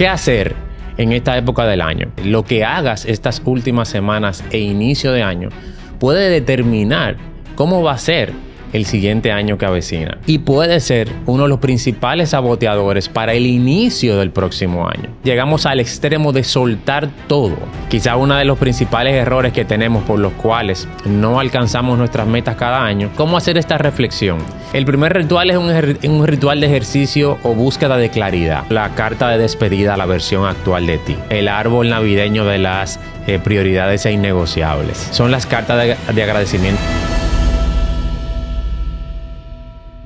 ¿Qué hacer en esta época del año? Lo que hagas estas últimas semanas e inicio de año puede determinar cómo va a ser el siguiente año que avecina y puede ser uno de los principales saboteadores para el inicio del próximo año. Llegamos al extremo de soltar todo. Quizá uno de los principales errores que tenemos por los cuales no alcanzamos nuestras metas cada año. ¿Cómo hacer esta reflexión? El primer ritual es un, ritual de ejercicio o búsqueda de claridad. La carta de despedida a la versión actual de ti. El árbol navideño de las eh, prioridades e innegociables. Son las cartas de agradecimiento.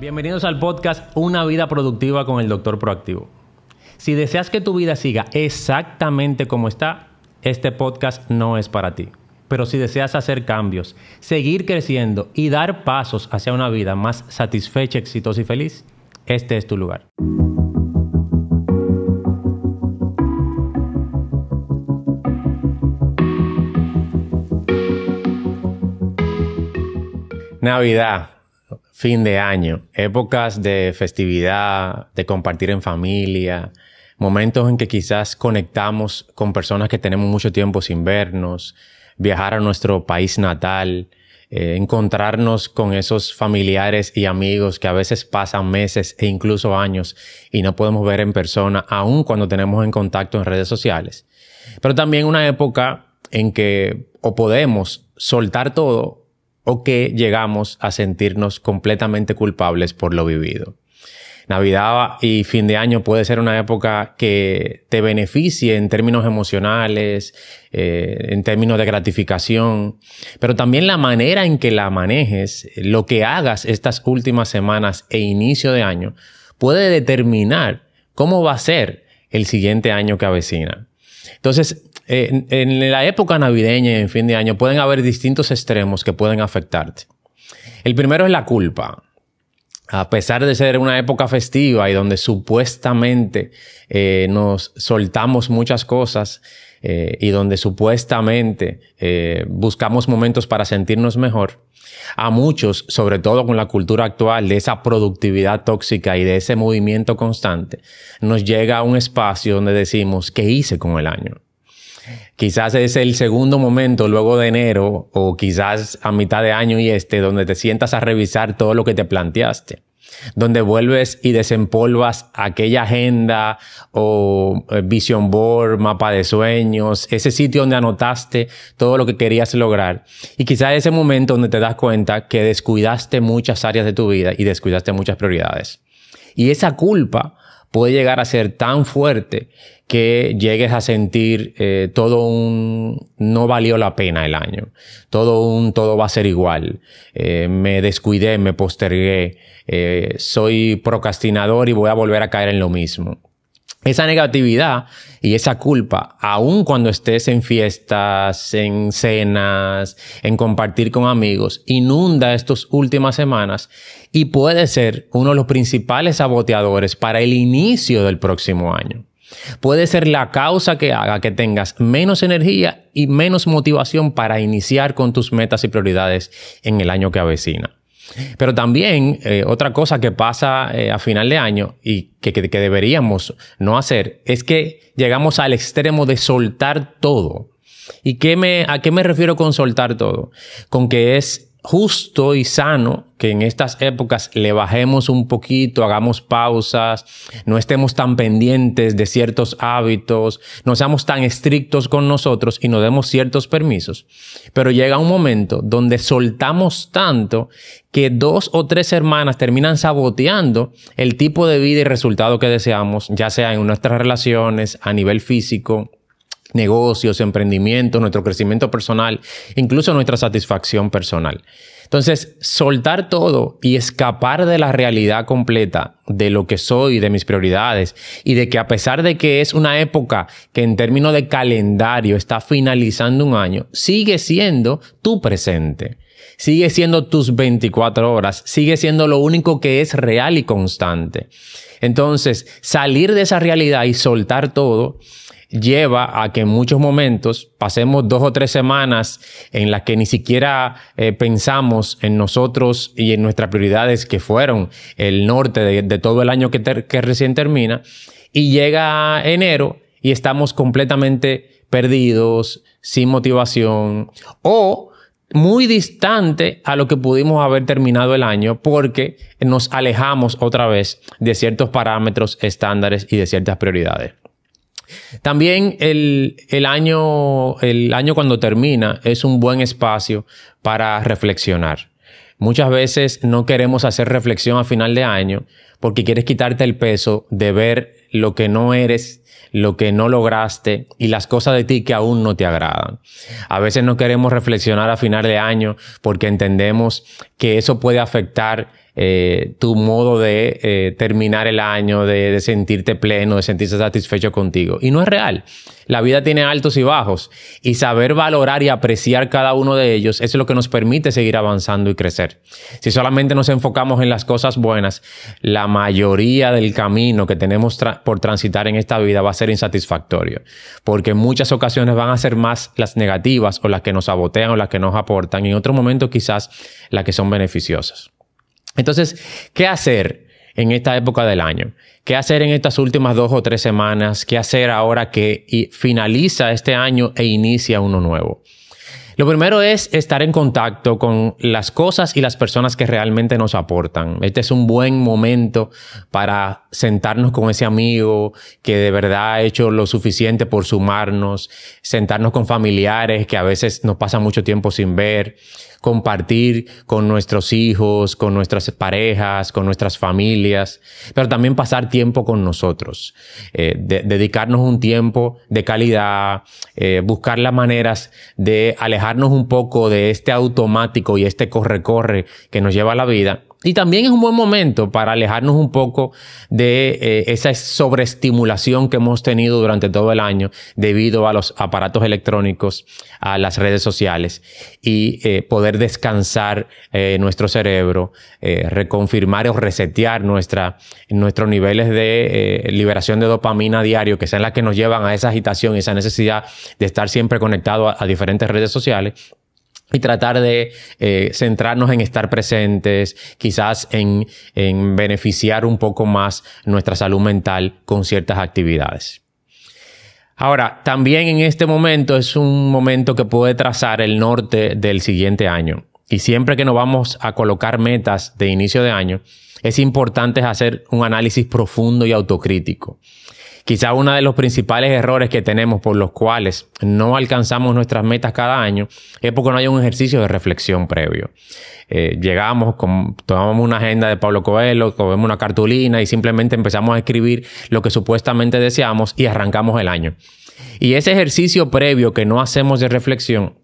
Bienvenidos al podcast Una vida productiva con el Doctor Proactivo. Si deseas que tu vida siga exactamente como está, este podcast no es para ti. Pero si deseas hacer cambios, seguir creciendo y dar pasos hacia una vida más satisfecha, exitosa y feliz, este es tu lugar. Navidad fin de año, épocas de festividad, de compartir en familia, momentos en que quizás conectamos con personas que tenemos mucho tiempo sin vernos, viajar a nuestro país natal, eh, encontrarnos con esos familiares y amigos que a veces pasan meses e incluso años y no podemos ver en persona, aun cuando tenemos en contacto en redes sociales. Pero también una época en que o podemos soltar todo o que llegamos a sentirnos completamente culpables por lo vivido. Navidad y fin de año puede ser una época que te beneficie en términos emocionales, eh, en términos de gratificación, pero también la manera en que la manejes, lo que hagas estas últimas semanas e inicio de año, puede determinar cómo va a ser el siguiente año que avecina. Entonces, en, la época navideña y en fin de año pueden haber distintos extremos que pueden afectarte. El primero es la culpa. A pesar de ser una época festiva y donde supuestamente eh, nos soltamos muchas cosas, eh, y donde supuestamente eh, buscamos momentos para sentirnos mejor, a muchos, sobre todo con la cultura actual de esa productividad tóxica y de ese movimiento constante, nos llega a un espacio donde decimos, ¿qué hice con el año? Quizás es el segundo momento luego de enero o quizás a mitad de año y este, donde te sientas a revisar todo lo que te planteaste donde vuelves y desempolvas aquella agenda o eh, vision board, mapa de sueños, ese sitio donde anotaste todo lo que querías lograr. Y quizás ese momento donde te das cuenta que descuidaste muchas áreas de tu vida y descuidaste muchas prioridades. Y esa culpa puede llegar a ser tan fuerte que llegues a sentir eh, todo un no valió la pena el año, todo un todo va a ser igual, eh, me descuidé, me postergué, eh, soy procrastinador y voy a volver a caer en lo mismo. Esa negatividad y esa culpa, aun cuando estés en fiestas, en cenas, en compartir con amigos, inunda estas últimas semanas y puede ser uno de los principales saboteadores para el inicio del próximo año. Puede ser la causa que haga que tengas menos energía y menos motivación para iniciar con tus metas y prioridades en el año que avecina. Pero también eh, otra cosa que pasa eh, a final de año y que, que, deberíamos no hacer es que llegamos al extremo de soltar todo. ¿Y qué me, a qué me refiero con soltar todo? Con que es justo y sano que en estas épocas le bajemos un poquito, hagamos pausas, no estemos tan pendientes de ciertos hábitos, no seamos tan estrictos con nosotros y nos demos ciertos permisos. Pero llega un momento donde soltamos tanto que dos o tres hermanas terminan saboteando el tipo de vida y resultado que deseamos, ya sea en nuestras relaciones, a nivel físico, negocios, emprendimientos, nuestro crecimiento personal, incluso nuestra satisfacción personal. Entonces, soltar todo y escapar de la realidad completa de lo que soy, de mis prioridades, y de que a pesar de que es una época que en términos de calendario está finalizando un año, sigue siendo tu presente sigue siendo tus 24 horas, sigue siendo lo único que es real y constante. Entonces, salir de esa realidad y soltar todo lleva a que en muchos momentos pasemos dos o tres semanas en las que ni siquiera eh, pensamos en nosotros y en nuestras prioridades que fueron el norte de, todo el año que recién termina y llega enero y estamos completamente perdidos, sin motivación o muy distante a lo que pudimos haber terminado el año porque nos alejamos otra vez de ciertos parámetros estándares y de ciertas prioridades. También el, año, el año cuando termina es un buen espacio para reflexionar. Muchas veces no queremos hacer reflexión a final de año porque quieres quitarte el peso de ver lo que no eres, lo que no lograste y las cosas de ti que aún no te agradan. A veces no queremos reflexionar a final de año porque entendemos que eso puede afectar eh, tu modo de eh, terminar el año, de, sentirte pleno, de sentirse satisfecho contigo. Y no es real. La vida tiene altos y bajos y saber valorar y apreciar cada uno de ellos es lo que nos permite seguir avanzando y crecer. Si solamente nos enfocamos en las cosas buenas, la mayoría del camino que tenemos por transitar en esta vida va a ser insatisfactorio, porque en muchas ocasiones van a ser más las negativas o las que nos sabotean o las que nos aportan en otro momento quizás las que son beneficiosas. Entonces, ¿qué hacer en esta época del año? ¿Qué hacer en estas últimas dos o tres semanas? ¿Qué hacer ahora que finaliza este año e inicia uno nuevo? Lo primero es estar en contacto con las cosas y las personas que realmente nos aportan. Este es un buen momento para sentarnos con ese amigo que de verdad ha hecho lo suficiente por sumarnos, sentarnos con familiares que a veces nos pasa mucho tiempo sin ver, compartir con nuestros hijos, con nuestras parejas, con nuestras familias, pero también pasar tiempo con nosotros, eh, dedicarnos un tiempo de calidad, eh, buscar las maneras de alejarnos un poco de este automático y este corre-corre que nos lleva a la vida y también es un buen momento para alejarnos un poco de eh, esa sobreestimulación que hemos tenido durante todo el año debido a los aparatos electrónicos, a las redes sociales y eh, poder descansar eh, nuestro cerebro, reconfirmar o resetear nuestros niveles de liberación de dopamina diario, que sean las que nos llevan a esa agitación y esa necesidad de estar siempre conectado a diferentes redes sociales y tratar de eh, centrarnos en estar presentes, quizás en, en beneficiar un poco más nuestra salud mental con ciertas actividades. Ahora, también en este momento es un momento que puede trazar el norte del siguiente año. Y siempre que nos vamos a colocar metas de inicio de año, es importante hacer un análisis profundo y autocrítico. Quizá uno de los principales errores que tenemos por los cuales no alcanzamos nuestras metas cada año es porque no hay un ejercicio de reflexión previo. Eh, llegamos, tomamos una agenda de Pablo Coelho, comemos una cartulina y simplemente empezamos a escribir lo que supuestamente deseamos y arrancamos el año. Y ese ejercicio previo que no hacemos de reflexión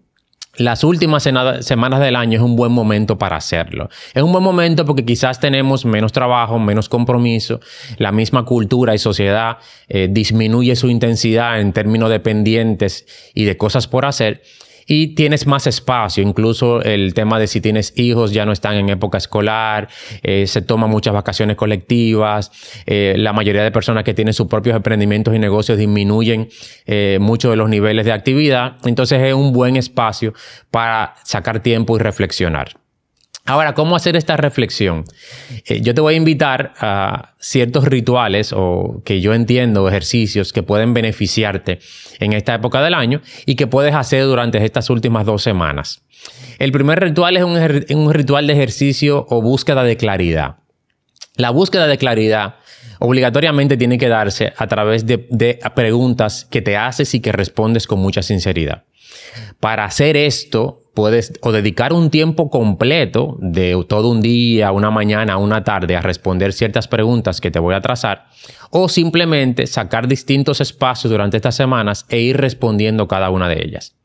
las últimas semanas del año es un buen momento para hacerlo. Es un buen momento porque quizás tenemos menos trabajo, menos compromiso, la misma cultura y sociedad eh, disminuye su intensidad en términos de pendientes y de cosas por hacer y tienes más espacio. Incluso el tema de si tienes hijos ya no están en época escolar, eh, se toman muchas vacaciones colectivas, eh, la mayoría de personas que tienen sus propios emprendimientos y negocios disminuyen eh, muchos de los niveles de actividad. Entonces es un buen espacio para sacar tiempo y reflexionar. Ahora, ¿cómo hacer esta reflexión? Eh, yo te voy a invitar a ciertos rituales o que yo entiendo, ejercicios que pueden beneficiarte en esta época del año y que puedes hacer durante estas últimas dos semanas. El primer ritual es un, ritual de ejercicio o búsqueda de claridad. La búsqueda de claridad obligatoriamente tiene que darse a través de preguntas que te haces y que respondes con mucha sinceridad. Para hacer esto, puedes o dedicar un tiempo completo de todo un día, una mañana, una tarde a responder ciertas preguntas que te voy a trazar, o simplemente sacar distintos espacios durante estas semanas e ir respondiendo cada una de ellas.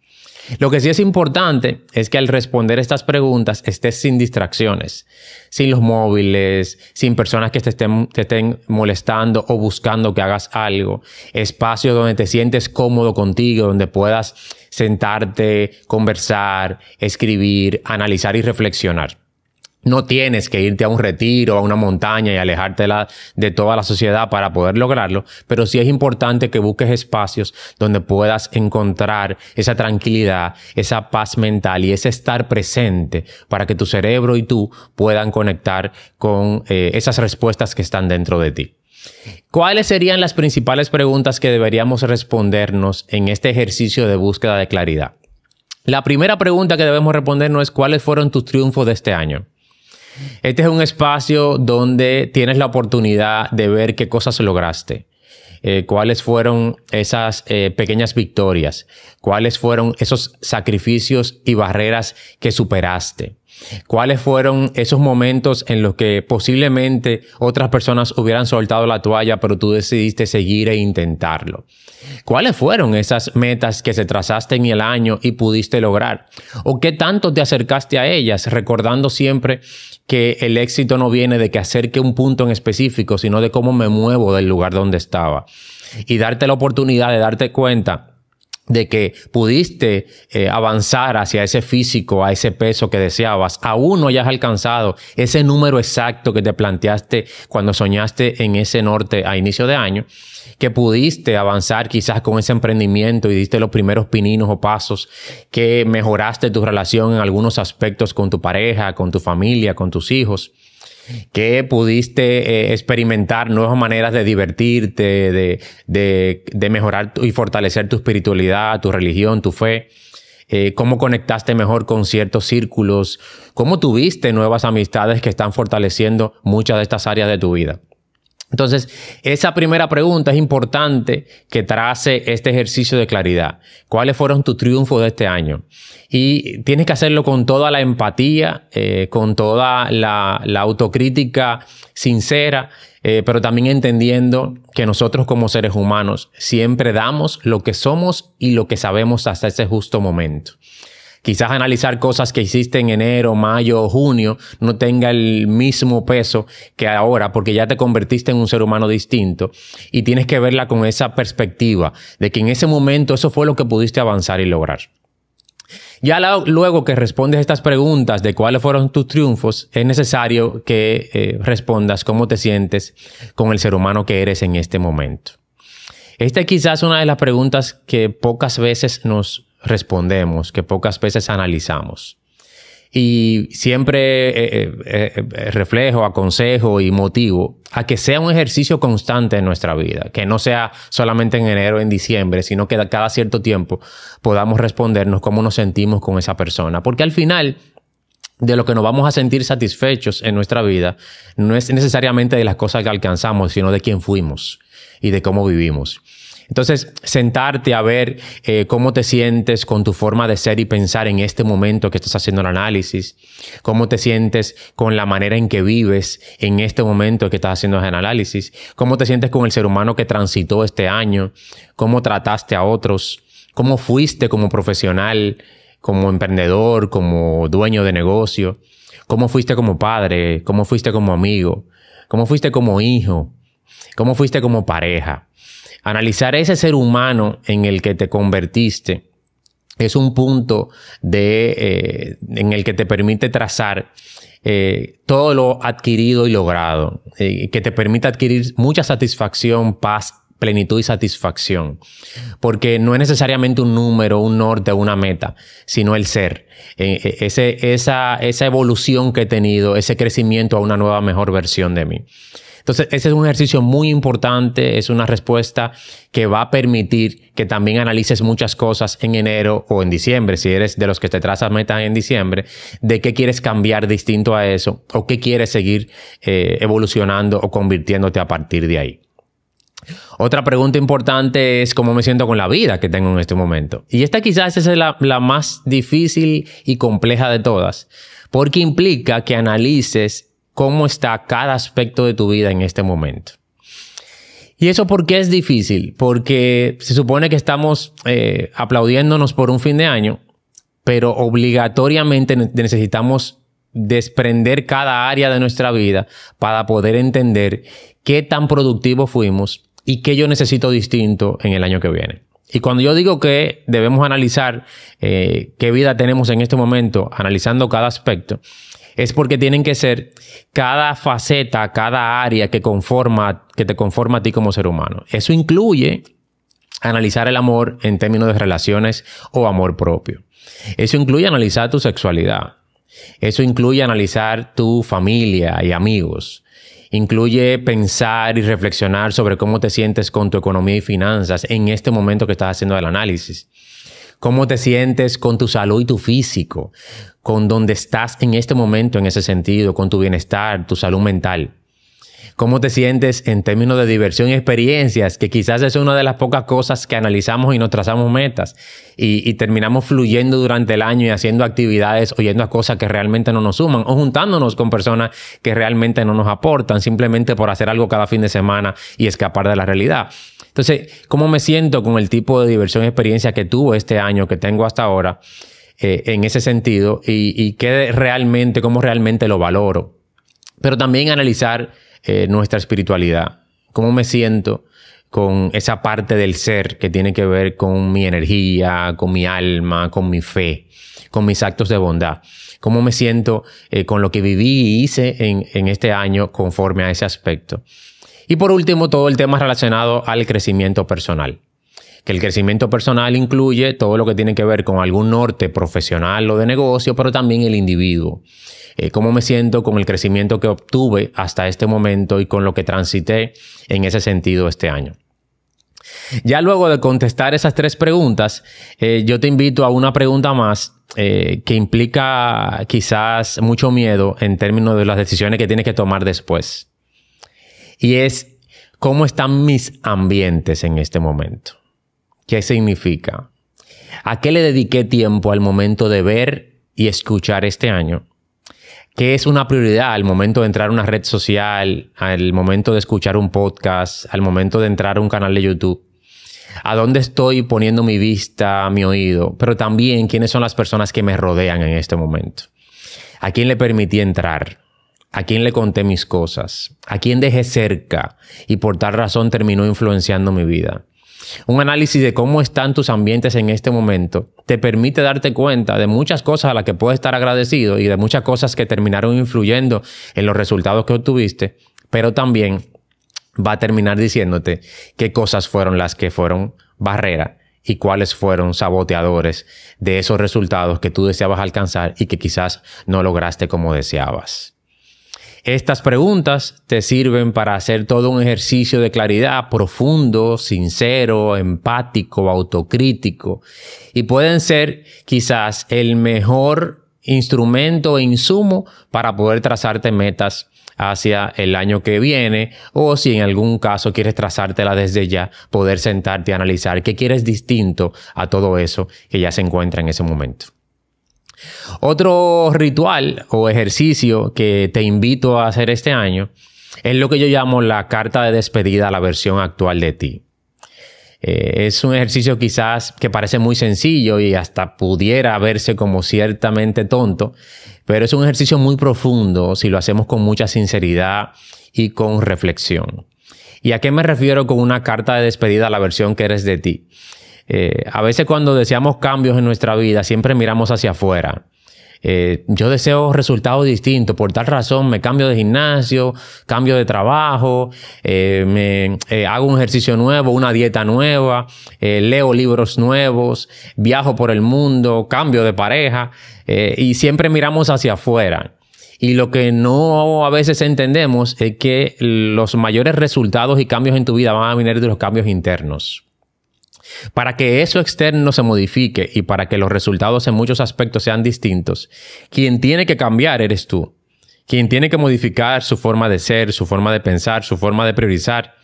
Lo que sí es importante es que al responder estas preguntas estés sin distracciones, sin los móviles, sin personas que te estén, molestando o buscando que hagas algo. Espacio donde te sientes cómodo contigo, donde puedas sentarte, conversar, escribir, analizar y reflexionar. No tienes que irte a un retiro, a una montaña y alejarte de toda la sociedad para poder lograrlo, pero sí es importante que busques espacios donde puedas encontrar esa tranquilidad, esa paz mental y ese estar presente para que tu cerebro y tú puedan conectar con eh, esas respuestas que están dentro de ti. ¿Cuáles serían las principales preguntas que deberíamos respondernos en este ejercicio de búsqueda de claridad? La primera pregunta que debemos respondernos es cuáles fueron tus triunfos de este año. Este es un espacio donde tienes la oportunidad de ver qué cosas lograste. Eh, cuáles fueron esas eh, pequeñas victorias, cuáles fueron esos sacrificios y barreras que superaste. ¿Cuáles fueron esos momentos en los que posiblemente otras personas hubieran soltado la toalla, pero tú decidiste seguir e intentarlo? ¿Cuáles fueron esas metas que se trazaste en el año y pudiste lograr? ¿O qué tanto te acercaste a ellas, recordando siempre que el éxito no viene de que acerque un punto en específico, sino de cómo me muevo del lugar donde estaba? Y darte la oportunidad de darte cuenta de que pudiste eh, avanzar hacia ese físico, a ese peso que deseabas, aún no hayas alcanzado ese número exacto que te planteaste cuando soñaste en ese norte a inicio de año, que pudiste avanzar quizás con ese emprendimiento y diste los primeros pininos o pasos, que mejoraste tu relación en algunos aspectos con tu pareja, con tu familia, con tus hijos ¿Qué pudiste eh, experimentar nuevas maneras de divertirte, de, mejorar y fortalecer tu espiritualidad, tu religión, tu fe. Eh, cómo conectaste mejor con ciertos círculos, cómo tuviste nuevas amistades que están fortaleciendo muchas de estas áreas de tu vida. Entonces, esa primera pregunta es importante que trace este ejercicio de claridad. ¿Cuáles fueron tus triunfos de este año? Y tienes que hacerlo con toda la empatía, eh, con toda la, autocrítica sincera, eh, pero también entendiendo que nosotros como seres humanos siempre damos lo que somos y lo que sabemos hasta ese justo momento quizás analizar cosas que hiciste en enero, mayo, o junio, no tenga el mismo peso que ahora, porque ya te convertiste en un ser humano distinto y tienes que verla con esa perspectiva de que en ese momento eso fue lo que pudiste avanzar y lograr. Ya luego que respondes estas preguntas de cuáles fueron tus triunfos, es necesario que eh, respondas cómo te sientes con el ser humano que eres en este momento. Esta es quizás una de las preguntas que pocas veces nos respondemos, que pocas veces analizamos. Y siempre eh, eh, eh, reflejo, aconsejo y motivo a que sea un ejercicio constante en nuestra vida, que no sea solamente en enero, en diciembre, sino que cada cierto tiempo podamos respondernos cómo nos sentimos con esa persona. Porque al final, de lo que nos vamos a sentir satisfechos en nuestra vida no es necesariamente de las cosas que alcanzamos, sino de quién fuimos y de cómo vivimos. Entonces, sentarte a ver eh, cómo te sientes con tu forma de ser y pensar en este momento que estás haciendo el análisis, cómo te sientes con la manera en que vives en este momento que estás haciendo el análisis, cómo te sientes con el ser humano que transitó este año, cómo trataste a otros, cómo fuiste como profesional, como emprendedor, como dueño de negocio, cómo fuiste como padre, cómo fuiste como amigo, cómo fuiste como hijo, cómo fuiste como pareja. Analizar ese ser humano en el que te convertiste es un punto de, eh, en el que te permite trazar eh, todo lo adquirido y logrado, eh, que te permite adquirir mucha satisfacción, paz, plenitud y satisfacción. Porque no es necesariamente un número, un norte, una meta, sino el ser. esa evolución que he tenido, ese crecimiento a una nueva, mejor versión de mí. Entonces, ese es un ejercicio muy importante, es una respuesta que va a permitir que también analices muchas cosas en enero o en diciembre, si eres de los que te trazas metas en diciembre, de qué quieres cambiar distinto a eso o qué quieres seguir eh, evolucionando o convirtiéndote a partir de ahí. Otra pregunta importante es cómo me siento con la vida que tengo en este momento. Y esta quizás es la, la, más difícil y compleja de todas, porque implica que analices cómo está cada aspecto de tu vida en este momento. ¿Y eso porque es difícil? Porque se supone que estamos eh, aplaudiéndonos por un fin de año, pero obligatoriamente necesitamos desprender cada área de nuestra vida para poder entender qué tan productivo fuimos y qué yo necesito distinto en el año que viene. Y cuando yo digo que debemos analizar eh, qué vida tenemos en este momento, analizando cada aspecto, es porque tienen que ser cada faceta, cada área que conforma, que te conforma a ti como ser humano. Eso incluye analizar el amor en términos de relaciones o amor propio. Eso incluye analizar tu sexualidad. Eso incluye analizar tu familia y amigos. Incluye pensar y reflexionar sobre cómo te sientes con tu economía y finanzas en este momento que estás haciendo el análisis cómo te sientes con tu salud y tu físico, con dónde estás en este momento en ese sentido, con tu bienestar, tu salud mental. ¿Cómo te sientes en términos de diversión y experiencias? Que quizás es una de las pocas cosas que analizamos y nos trazamos metas y, terminamos fluyendo durante el año y haciendo actividades, oyendo a cosas que realmente no nos suman o juntándonos con personas que realmente no nos aportan simplemente por hacer algo cada fin de semana y escapar de la realidad. Entonces, ¿cómo me siento con el tipo de diversión y experiencia que tuvo este año, que tengo hasta ahora, eh, en ese sentido? Y, qué realmente, cómo realmente lo valoro. Pero también analizar eh, nuestra espiritualidad. ¿Cómo me siento? con esa parte del ser que tiene que ver con mi energía, con mi alma, con mi fe, con mis actos de bondad. Cómo me siento eh, con lo que viví y hice en este año conforme a ese aspecto. Y por último, todo el tema relacionado al crecimiento personal. Que el crecimiento personal incluye todo lo que tiene que ver con algún norte profesional o de negocio, pero también el individuo. Eh, cómo me siento con el crecimiento que obtuve hasta este momento y con lo que transité en ese sentido este año. Ya luego de contestar esas tres preguntas, eh, yo te invito a una pregunta más eh, que implica quizás mucho miedo en términos de las decisiones que tienes que tomar después y es cómo están mis ambientes en este momento. ¿Qué significa? ¿A qué le dediqué tiempo al momento de ver y escuchar este año? ¿Qué es una prioridad al momento de entrar a una red social, al momento de escuchar un podcast, al momento de entrar a un canal de YouTube? ¿A dónde estoy poniendo mi vista, mi oído? Pero también quiénes son las personas que me rodean en este momento. ¿A quién le permití entrar? a quién le conté mis cosas, a quién dejé cerca y por tal razón terminó influenciando mi vida. Un análisis de cómo están tus ambientes en este momento te permite darte cuenta de muchas cosas a las que puedes estar agradecido y de muchas cosas que terminaron influyendo en los resultados que obtuviste, pero también va a terminar diciéndote qué cosas fueron las que fueron barrera y cuáles fueron saboteadores de esos resultados que tú deseabas alcanzar y que quizás no lograste como deseabas. Estas preguntas te sirven para hacer todo un ejercicio de claridad profundo, sincero, empático, autocrítico y pueden ser quizás el mejor instrumento e insumo para poder trazarte metas hacia el año que viene o si en algún caso quieres trazártela desde ya, poder sentarte a analizar qué quieres distinto a todo eso que ya se encuentra en ese momento. Otro ritual o ejercicio que te invito a hacer este año es lo que yo llamo la carta de despedida a la versión actual de ti. Eh, es un ejercicio quizás que parece muy sencillo y hasta pudiera verse como ciertamente tonto, pero es un ejercicio muy profundo si lo hacemos con mucha sinceridad y con reflexión. ¿Y a qué me refiero con una carta de despedida a la versión que eres de ti? Eh, a veces cuando deseamos cambios en nuestra vida, siempre miramos hacia afuera. Eh, yo deseo resultados distintos, por tal razón me cambio de gimnasio, cambio de trabajo, eh, me, hago un ejercicio nuevo, una dieta nueva, leo libros nuevos, viajo por el mundo, cambio de pareja y siempre miramos hacia afuera. Y lo que no a veces entendemos es que los mayores resultados y cambios en tu vida van a venir de los cambios internos. Para que eso externo se modifique y para que los resultados en muchos aspectos sean distintos, quien tiene que cambiar eres tú. Quien tiene que modificar su forma de ser, su forma de pensar, su forma de priorizar,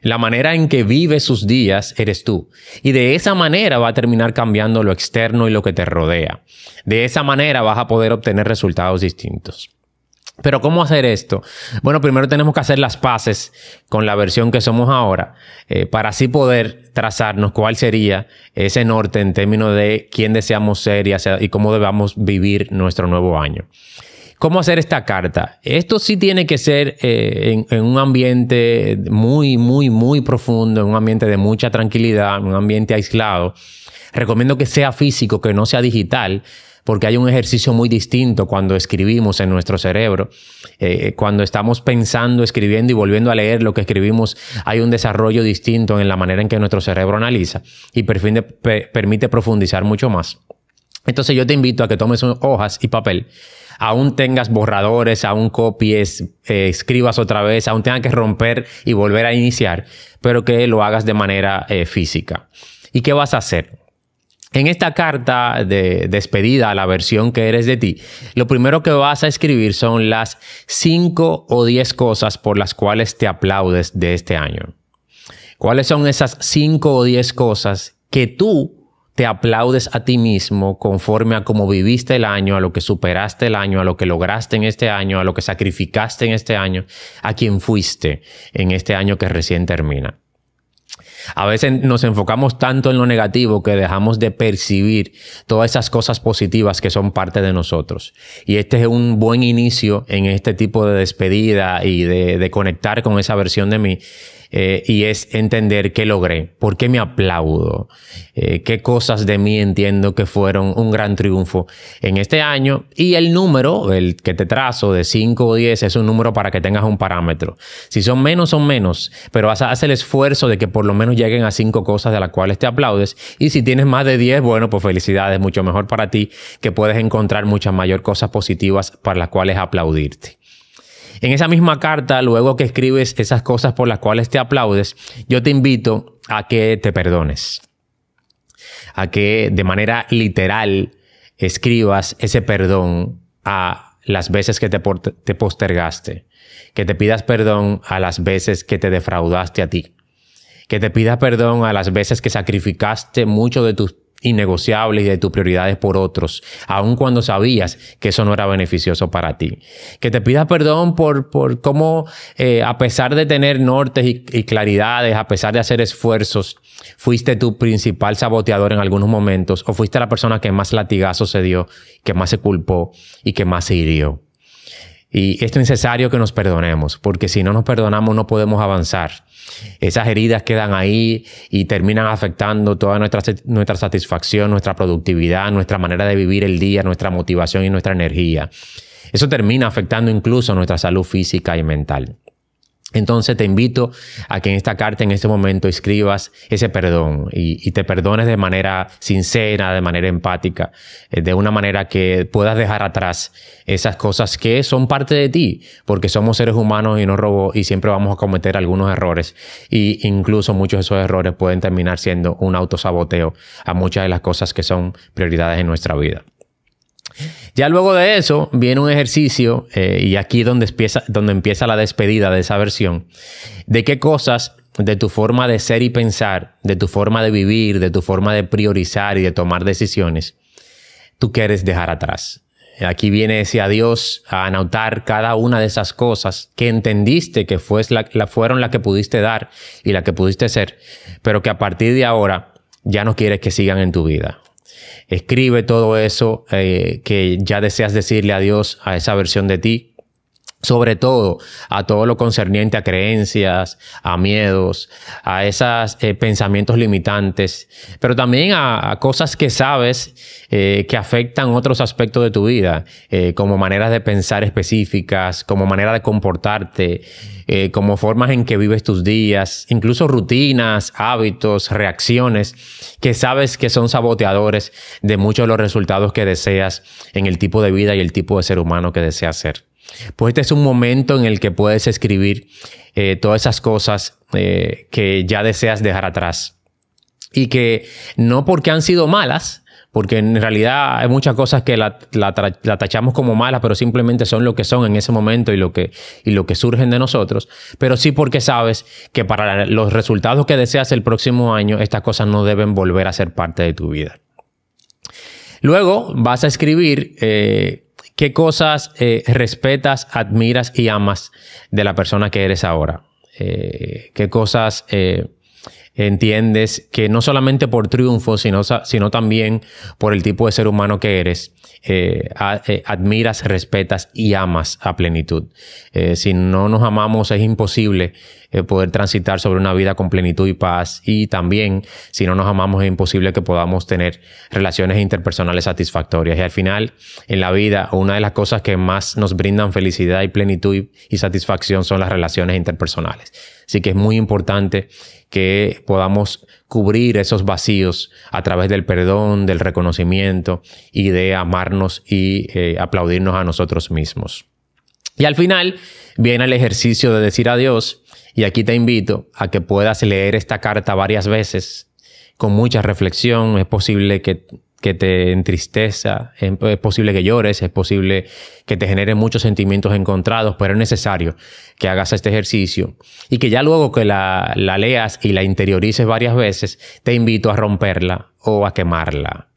la manera en que vive sus días eres tú. Y de esa manera va a terminar cambiando lo externo y lo que te rodea. De esa manera vas a poder obtener resultados distintos. Pero ¿cómo hacer esto? Bueno, primero tenemos que hacer las paces con la versión que somos ahora, eh, para así poder trazarnos cuál sería ese norte en términos de quién deseamos ser y, cómo debamos vivir nuestro nuevo año. ¿Cómo hacer esta carta? Esto sí tiene que ser eh, en, un ambiente muy, muy, muy profundo, en un ambiente de mucha tranquilidad, en un ambiente aislado Recomiendo que sea físico, que no sea digital, porque hay un ejercicio muy distinto cuando escribimos en nuestro cerebro. Eh, cuando estamos pensando, escribiendo y volviendo a leer lo que escribimos, hay un desarrollo distinto en la manera en que nuestro cerebro analiza y por permite profundizar mucho más. Entonces yo te invito a que tomes hojas y papel. Aún tengas borradores, aún copies, eh, escribas otra vez, aún tengas que romper y volver a iniciar, pero que lo hagas de manera eh, física. ¿Y qué vas a hacer? En esta carta de despedida a la versión que eres de ti, lo primero que vas a escribir son las cinco o diez cosas por las cuales te aplaudes de este año. ¿Cuáles son esas cinco o diez cosas que tú te aplaudes a ti mismo conforme a cómo viviste el año, a lo que superaste el año, a lo que lograste en este año, a lo que sacrificaste en este año, a quien fuiste en este año que recién termina? A veces nos enfocamos tanto en lo negativo que dejamos de percibir todas esas cosas positivas que son parte de nosotros. Y este es un buen inicio en este tipo de despedida y de, conectar con esa versión de mí eh, y es entender qué logré, por qué me aplaudo, eh, qué cosas de mí entiendo que fueron un gran triunfo en este año y el número, el que te trazo de 5 o 10 es un número para que tengas un parámetro. Si son menos, son menos, pero haz, el esfuerzo de que por lo menos lleguen a 5 cosas de las cuales te aplaudes y si tienes más de 10, bueno, pues felicidades, mucho mejor para ti que puedes encontrar muchas mayor cosas positivas para las cuales aplaudirte. En esa misma carta, luego que escribes esas cosas por las cuales te aplaudes, yo te invito a que te perdones, a que de manera literal escribas ese perdón a las veces que te, te postergaste, que te pidas perdón a las veces que te defraudaste a ti, que te pidas perdón a las veces que sacrificaste mucho de tus innegociables y de tus prioridades por otros, aun cuando sabías que eso no era beneficioso para ti. Que te pidas perdón por, por cómo, eh, a pesar de tener nortes y, claridades, a pesar de hacer esfuerzos, fuiste tu principal saboteador en algunos momentos o fuiste la persona que más latigazo se dio, que más se culpó y que más se hirió. Y es necesario que nos perdonemos, porque si no nos perdonamos no podemos avanzar. Esas heridas quedan ahí y terminan afectando toda nuestra, satisfacción, nuestra productividad, nuestra manera de vivir el día, nuestra motivación y nuestra energía. Eso termina afectando incluso nuestra salud física y mental. Entonces te invito a que en esta carta, en este momento, escribas ese perdón y, te perdones de manera sincera, de manera empática, eh, de una manera que puedas dejar atrás esas cosas que son parte de ti, porque somos seres humanos y no robó y siempre vamos a cometer algunos errores. Y incluso muchos de esos errores pueden terminar siendo un autosaboteo a muchas de las cosas que son prioridades en nuestra vida. Ya luego de eso viene un ejercicio, eh, y aquí donde empieza, la despedida de esa versión, de qué cosas de tu forma de ser y pensar, de tu forma de vivir, de tu forma de priorizar y de tomar decisiones, tú quieres dejar atrás. Aquí viene ese adiós a anotar cada una de esas cosas que entendiste que fue la, fueron las que pudiste dar y la que pudiste ser, pero que a partir de ahora ya no quieres que sigan en tu vida Escribe todo eso eh, que ya deseas decirle adiós a esa versión de ti sobre todo a todo lo concerniente a creencias, a miedos, a esos eh, pensamientos limitantes, pero también a, cosas que sabes eh, que afectan otros aspectos de tu vida, eh, como maneras de pensar específicas, como manera de comportarte, como formas en que vives tus días, incluso rutinas, hábitos, reacciones que sabes que son saboteadores de muchos de los resultados que deseas en el tipo de vida y el tipo de ser humano que deseas ser. Pues este es un momento en el que puedes escribir eh, todas esas cosas eh, que ya deseas dejar atrás. Y que no porque han sido malas, porque en realidad hay muchas cosas que la, tachamos como malas, pero simplemente son lo que son en ese momento y lo, que, lo que surgen de nosotros, pero sí porque sabes que para los resultados que deseas el próximo año, estas cosas no deben volver a ser parte de tu vida. Luego vas a escribir eh, ¿Qué cosas eh, respetas, admiras y amas de la persona que eres ahora? Eh, ¿Qué cosas eh, entiendes que no solamente por triunfo, sino, sino, también por el tipo de ser humano que eres, admiras, respetas y amas a plenitud. si no nos amamos es imposible eh, poder transitar sobre una vida con plenitud y paz. Y también, si no nos amamos, es imposible que podamos tener relaciones interpersonales satisfactorias. Y al final, en la vida, una de las cosas que más nos brindan felicidad y plenitud y, satisfacción son las relaciones interpersonales. Así que es muy importante que podamos cubrir esos vacíos a través del perdón, del reconocimiento y de amarnos y eh, aplaudirnos a nosotros mismos. Y al final viene el ejercicio de decir adiós y aquí te invito a que puedas leer esta carta varias veces con mucha reflexión. Es posible que, te entristeza, em, es, posible que llores, es posible que te genere muchos sentimientos encontrados, pero es necesario que hagas este ejercicio y que ya luego que la, la leas y la interiorices varias veces, te invito a romperla o a quemarla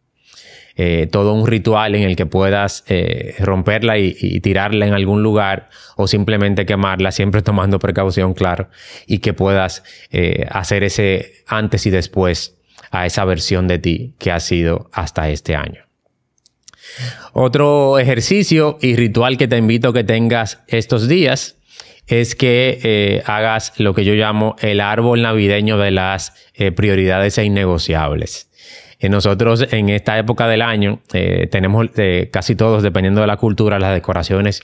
eh, todo un ritual en el que puedas eh, romperla y, tirarla en algún lugar o simplemente quemarla, siempre tomando precaución, claro, y que puedas eh, hacer ese antes y después a esa versión de ti que ha sido hasta este año. Otro ejercicio y ritual que te invito a que tengas estos días es que hagas lo que yo llamo el árbol navideño de las prioridades e innegociables nosotros en esta época del año eh, tenemos eh, casi todos, dependiendo de la cultura, las decoraciones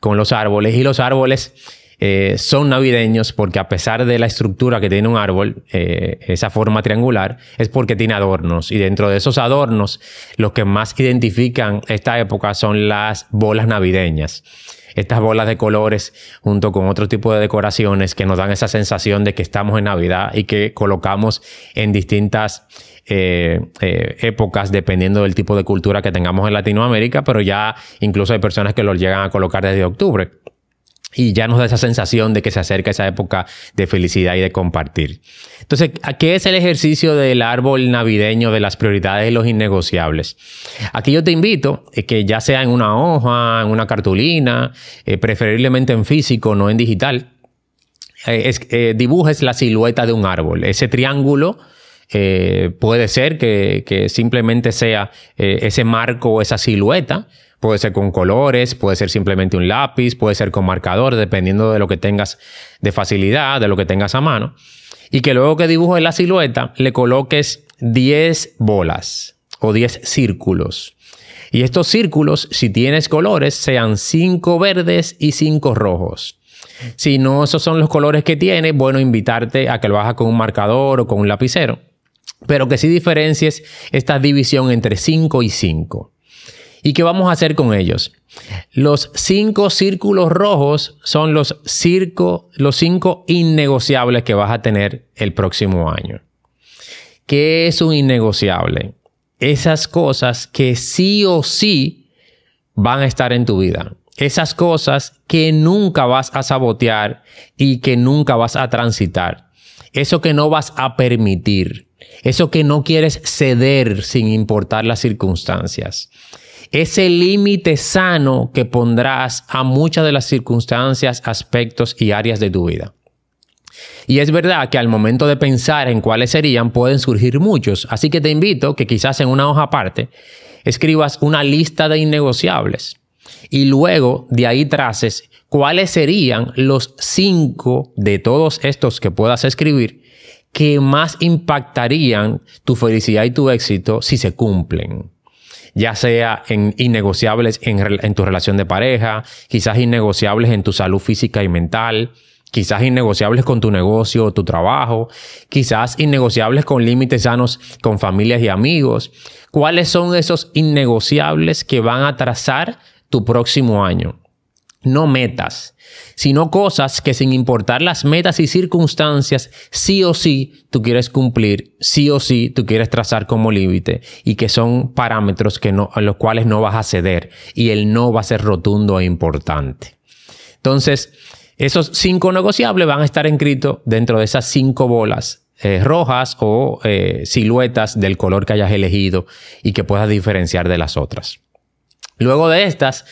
con los árboles. Y los árboles eh, son navideños porque a pesar de la estructura que tiene un árbol, esa forma triangular, es porque tiene adornos. Y dentro de esos adornos, los que más identifican esta época son las bolas navideñas estas bolas de colores junto con otro tipo de decoraciones que nos dan esa sensación de que estamos en Navidad y que colocamos en distintas eh, eh, épocas dependiendo del tipo de cultura que tengamos en Latinoamérica, pero ya incluso hay personas que los llegan a colocar desde octubre. Y ya nos da esa sensación de que se acerca esa época de felicidad y de compartir. Entonces, ¿qué es el ejercicio del árbol navideño de las prioridades y los innegociables? Aquí yo te invito eh, que ya sea en una hoja, en una cartulina, preferiblemente en físico, no en digital, dibujes la silueta de un árbol, ese triángulo eh, puede ser que, simplemente sea eh, ese marco o esa silueta. Puede ser con colores, puede ser simplemente un lápiz, puede ser con marcador, dependiendo de lo que tengas de facilidad, de lo que tengas a mano. Y que luego que dibujes la silueta, le coloques 10 bolas o 10 círculos. Y estos círculos, si tienes colores, sean 5 verdes y 5 rojos. Si no, esos son los colores que tiene, bueno, invitarte a que lo hagas con un marcador o con un lapicero pero que sí diferencies esta división entre 5 y 5. ¿Y qué vamos a hacer con ellos? Los cinco círculos rojos son los, circo, los cinco innegociables que vas a tener el próximo año. ¿Qué es un innegociable? Esas cosas que sí o sí van a estar en tu vida. Esas cosas que nunca vas a sabotear y que nunca vas a transitar. Eso que no vas a permitir eso que no quieres ceder sin importar las circunstancias. Ese límite sano que pondrás a muchas de las circunstancias, aspectos y áreas de tu vida. Y es verdad que al momento de pensar en cuáles serían pueden surgir muchos, así que te invito que quizás en una hoja aparte escribas una lista de innegociables y luego de ahí traces cuáles serían los cinco de todos estos que puedas escribir que más impactarían tu felicidad y tu éxito si se cumplen. Ya sea en innegociables en, en tu relación de pareja, quizás innegociables en tu salud física y mental, quizás innegociables con tu negocio o tu trabajo, quizás innegociables con límites sanos con familias y amigos. ¿Cuáles son esos innegociables que van a trazar tu próximo año? no metas, sino cosas que sin importar las metas y circunstancias, sí o sí tú quieres cumplir, sí o sí tú quieres trazar como límite y que son parámetros que no, a los cuales no vas a ceder y el no va a ser rotundo e importante. Entonces, esos cinco negociables van a estar inscritos dentro de esas cinco bolas eh, rojas o eh, siluetas del color que hayas elegido y que puedas diferenciar de las otras. Luego de estas,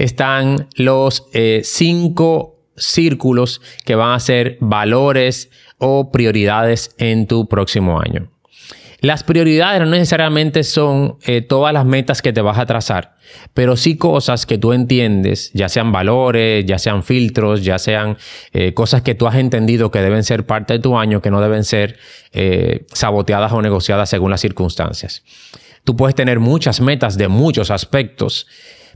están los eh, cinco círculos que van a ser valores o prioridades en tu próximo año. Las prioridades no necesariamente son eh, todas las metas que te vas a trazar, pero sí cosas que tú entiendes, ya sean valores, ya sean filtros, ya sean eh, cosas que tú has entendido que deben ser parte de tu año, que no deben ser saboteadas o negociadas según las circunstancias. Tú puedes tener muchas metas de muchos aspectos,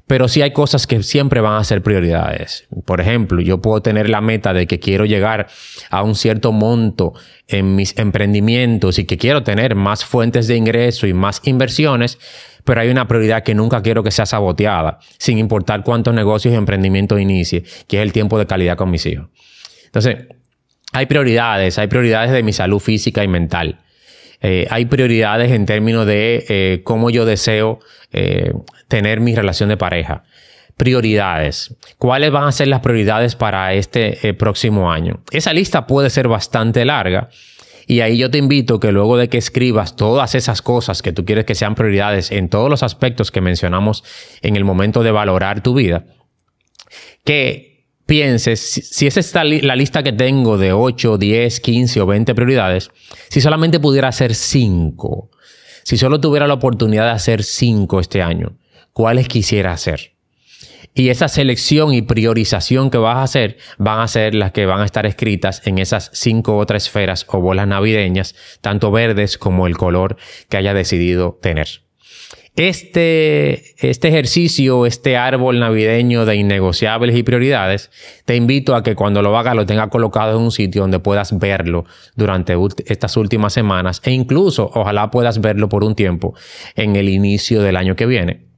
pero sí hay cosas que siempre van a ser prioridades. Por ejemplo, yo puedo tener la meta de que quiero llegar a un cierto monto en mis emprendimientos y que quiero tener más fuentes de ingreso y más inversiones, pero hay una prioridad que nunca quiero que sea saboteada, sin importar cuántos negocios y emprendimientos inicie, que es el tiempo de calidad con mis hijos. Entonces, hay prioridades, hay prioridades de mi salud física y mental. Eh, hay prioridades en términos de eh, cómo yo deseo eh, tener mi relación de pareja. Prioridades. ¿Cuáles van a ser las prioridades para este próximo año? Esa lista puede ser bastante larga. Y ahí yo te invito que luego de que escribas todas esas cosas que tú quieres que sean prioridades en todos los aspectos que mencionamos en el momento de valorar tu vida, que pienses, si, esa es la lista que tengo de 8, 10, 15 o 20 prioridades, si solamente pudiera hacer 5, si solo tuviera la oportunidad de hacer 5 este año, ¿cuáles quisiera hacer? Y esa selección y priorización que vas a hacer van a ser las que van a estar escritas en esas cinco otras esferas o bolas navideñas, tanto verdes como el color que haya decidido tener. Este, este ejercicio, este árbol navideño de innegociables y prioridades, te invito a que cuando lo hagas lo tengas colocado en un sitio donde puedas verlo durante estas últimas semanas e incluso ojalá puedas verlo por un tiempo en el inicio del año que viene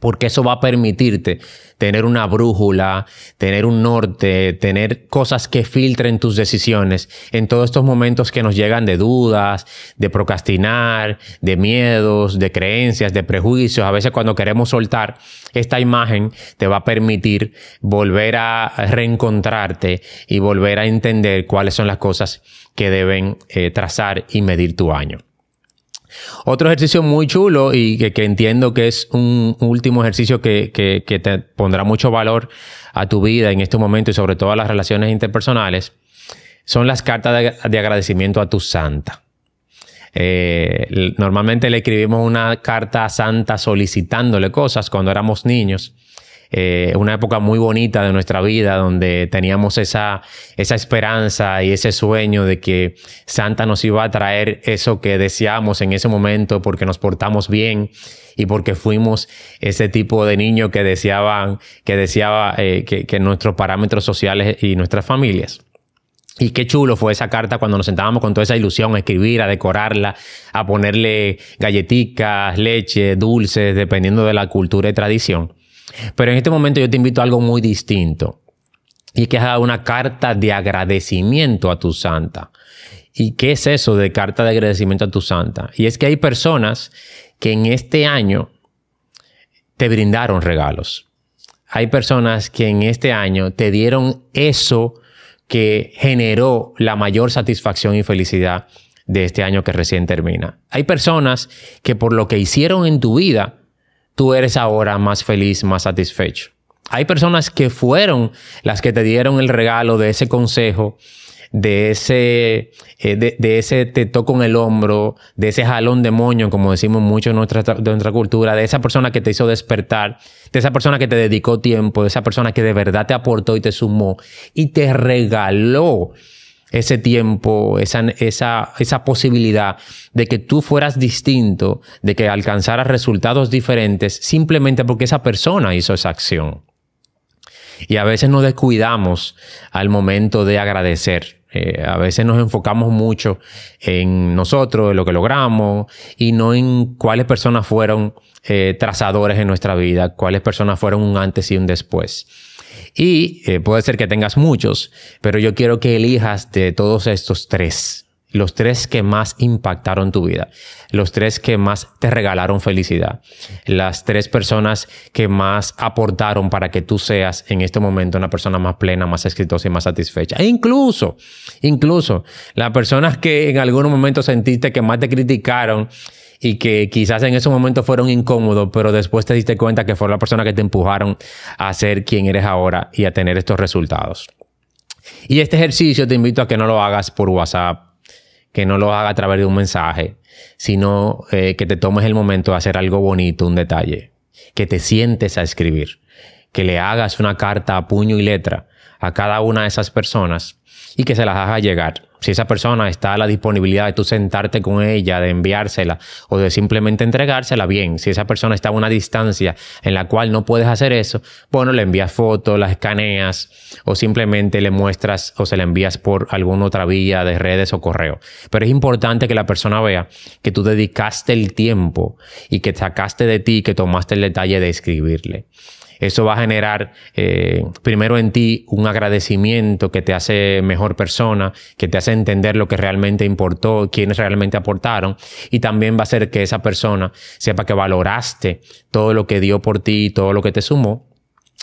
porque eso va a permitirte tener una brújula, tener un norte, tener cosas que filtren tus decisiones en todos estos momentos que nos llegan de dudas, de procrastinar, de miedos, de creencias, de prejuicios. A veces cuando queremos soltar, esta imagen te va a permitir volver a reencontrarte y volver a entender cuáles son las cosas que deben eh, trazar y medir tu año. Otro ejercicio muy chulo y que, entiendo que es un último ejercicio que, te pondrá mucho valor a tu vida en este momento y sobre todo a las relaciones interpersonales son las cartas de, agradecimiento a tu santa. Eh, normalmente le escribimos una carta a santa solicitándole cosas cuando éramos niños eh, una época muy bonita de nuestra vida donde teníamos esa, esa esperanza y ese sueño de que Santa nos iba a traer eso que deseamos en ese momento porque nos portamos bien y porque fuimos ese tipo de niño que deseaban, que deseaba eh, que, nuestros parámetros sociales y nuestras familias. Y qué chulo fue esa carta cuando nos sentábamos con toda esa ilusión a escribir, a decorarla, a ponerle galletitas, leche, dulces, dependiendo de la cultura y tradición. Pero en este momento yo te invito a algo muy distinto. Y es que dado una carta de agradecimiento a tu santa. ¿Y qué es eso de carta de agradecimiento a tu santa? Y es que hay personas que en este año te brindaron regalos. Hay personas que en este año te dieron eso que generó la mayor satisfacción y felicidad de este año que recién termina. Hay personas que por lo que hicieron en tu vida tú eres ahora más feliz, más satisfecho. Hay personas que fueron las que te dieron el regalo de ese consejo, de ese, eh, de, ese te toco en el hombro, de ese jalón de moño, como decimos mucho en nuestra, nuestra cultura, de esa persona que te hizo despertar, de esa persona que te dedicó tiempo, de esa persona que de verdad te aportó y te sumó y te regaló ese tiempo, esa, posibilidad de que tú fueras distinto, de que alcanzaras resultados diferentes, simplemente porque esa persona hizo esa acción. Y a veces nos descuidamos al momento de agradecer. Eh, a veces nos enfocamos mucho en nosotros, en lo que logramos, y no en cuáles personas fueron eh, trazadores en nuestra vida, cuáles personas fueron un antes y un después. Y eh, puede ser que tengas muchos, pero yo quiero que elijas de todos estos tres, los tres que más impactaron tu vida, los tres que más te regalaron felicidad, las tres personas que más aportaron para que tú seas en este momento una persona más plena, más exitosa y más satisfecha. E incluso, incluso las personas que en algún momento sentiste que más te criticaron, y que quizás en esos momentos fueron incómodos, pero después te diste cuenta que fue la persona que te empujaron a ser quien eres ahora y a tener estos resultados. Y este ejercicio te invito a que no lo hagas por WhatsApp, que no lo hagas a través de un mensaje, sino eh, que te tomes el momento de hacer algo bonito, un detalle, que te sientes a escribir, que le hagas una carta a puño y letra a cada una de esas personas y que se las hagas llegar si esa persona está a la disponibilidad de tú sentarte con ella, de enviársela o de simplemente entregársela, bien. Si esa persona está a una distancia en la cual no puedes hacer eso, bueno, le envías fotos, la escaneas o simplemente le muestras o se la envías por alguna otra vía de redes o correo. Pero es importante que la persona vea que tú dedicaste el tiempo y que sacaste de ti, que tomaste el detalle de escribirle. Eso va a generar eh, primero en ti un agradecimiento que te hace mejor persona, que te hace entender lo que realmente importó, quiénes realmente aportaron y también va a hacer que esa persona sepa que valoraste todo lo que dio por ti, y todo lo que te sumó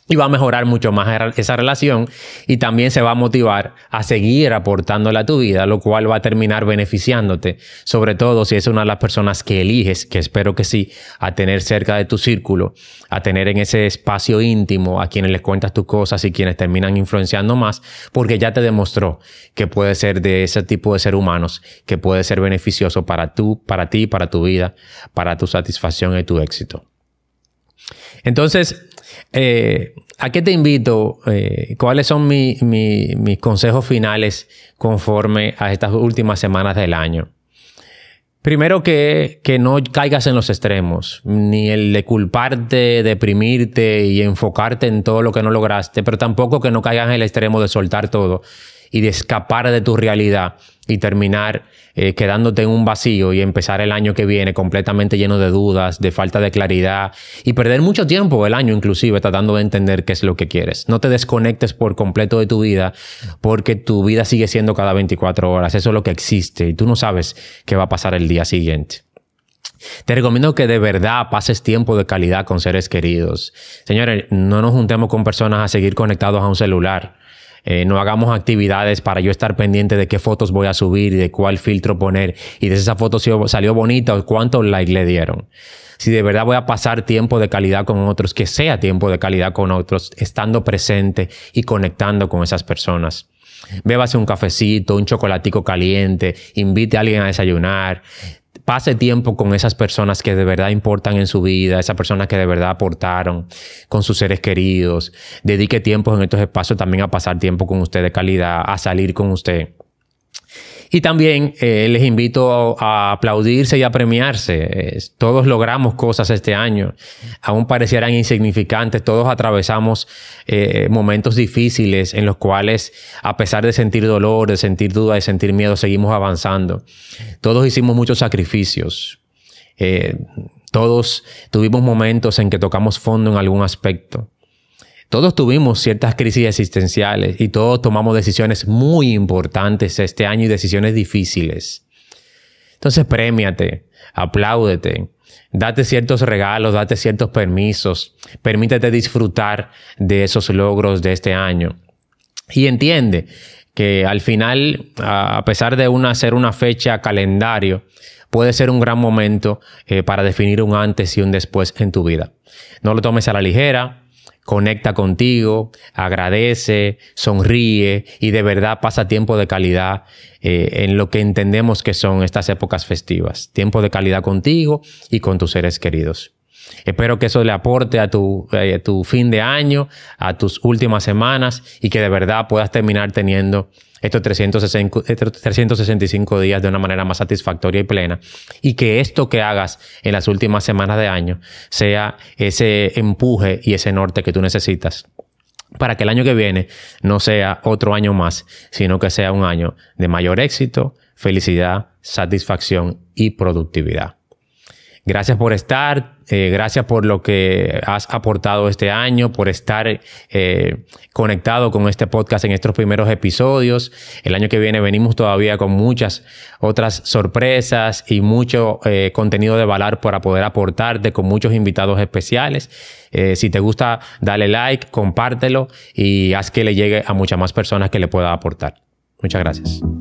y va a mejorar mucho más esa relación y también se va a motivar a seguir aportándole a tu vida, lo cual va a terminar beneficiándote, sobre todo si es una de las personas que eliges, que espero que sí, a tener cerca de tu círculo, a tener en ese espacio íntimo a quienes les cuentas tus cosas y quienes terminan influenciando más, porque ya te demostró que puede ser de ese tipo de ser humanos, que puede ser beneficioso para tú, para ti, para tu vida, para tu satisfacción y tu éxito. Entonces, eh, ¿A qué te invito? Eh, ¿Cuáles son mis consejos finales conforme a estas últimas semanas del año? Primero que, que, no caigas en los extremos, ni el de culparte, deprimirte y enfocarte en todo lo que no lograste, pero tampoco que no caigas en el extremo de soltar todo, y de escapar de tu realidad y terminar eh, quedándote en un vacío y empezar el año que viene completamente lleno de dudas, de falta de claridad y perder mucho tiempo el año inclusive tratando de entender qué es lo que quieres. No te desconectes por completo de tu vida porque tu vida sigue siendo cada 24 horas, eso es lo que existe y tú no sabes qué va a pasar el día siguiente. Te recomiendo que de verdad pases tiempo de calidad con seres queridos. Señores, no nos juntemos con personas a seguir conectados a un celular eh, no hagamos actividades para yo estar pendiente de qué fotos voy a subir y de cuál filtro poner y de esa foto salió bonita o cuántos likes le dieron. Si de verdad voy a pasar tiempo de calidad con otros, que sea tiempo de calidad con otros, estando presente y conectando con esas personas. Bébase un cafecito, un chocolatico caliente, invite a alguien a desayunar, pase tiempo con esas personas que de verdad importan en su vida, esas personas que de verdad aportaron con sus seres queridos. Dedique tiempo en estos espacios también a pasar tiempo con usted de calidad, a salir con usted. Y también eh, les invito a aplaudirse y a premiarse. Eh, todos logramos cosas este año, aún parecieran insignificantes, todos atravesamos eh, momentos difíciles en los cuales, a pesar de sentir dolor, de sentir duda, de sentir miedo, seguimos avanzando. Todos hicimos muchos sacrificios. todos tuvimos momentos en que tocamos fondo en algún aspecto. Todos tuvimos ciertas crisis existenciales y todos tomamos decisiones muy importantes este año y decisiones difíciles. Entonces, premiate, apláudete, date ciertos regalos, date ciertos permisos, permítete disfrutar de esos logros de este año. Y entiende que al final, a pesar de una, ser una fecha calendario, puede ser un gran momento eh, para definir un antes y un después en tu vida. No lo tomes a la ligera, conecta contigo, agradece, sonríe y de verdad pasa tiempo de calidad eh, en lo que entendemos que son estas épocas festivas. Tiempo de calidad contigo y con tus seres queridos. Espero que eso le aporte a tu eh, fin de año, a tus últimas semanas y que de verdad puedas terminar teniendo estos 365, días de una manera más satisfactoria y plena. Y que esto que hagas en las últimas semanas de año sea ese empuje y ese norte que tú necesitas para que el año que viene no sea otro año más, sino que sea un año de mayor éxito, felicidad, satisfacción y productividad. Gracias por estar, eh, gracias por lo que has aportado este año, por estar eh, conectado con este podcast en estos primeros episodios. El año que viene venimos todavía con muchas otras sorpresas y mucho eh, contenido de valor para poder aportarte con muchos invitados especiales. si te gusta, dale like, compártelo y haz que le llegue a muchas más personas que le pueda aportar. Muchas gracias.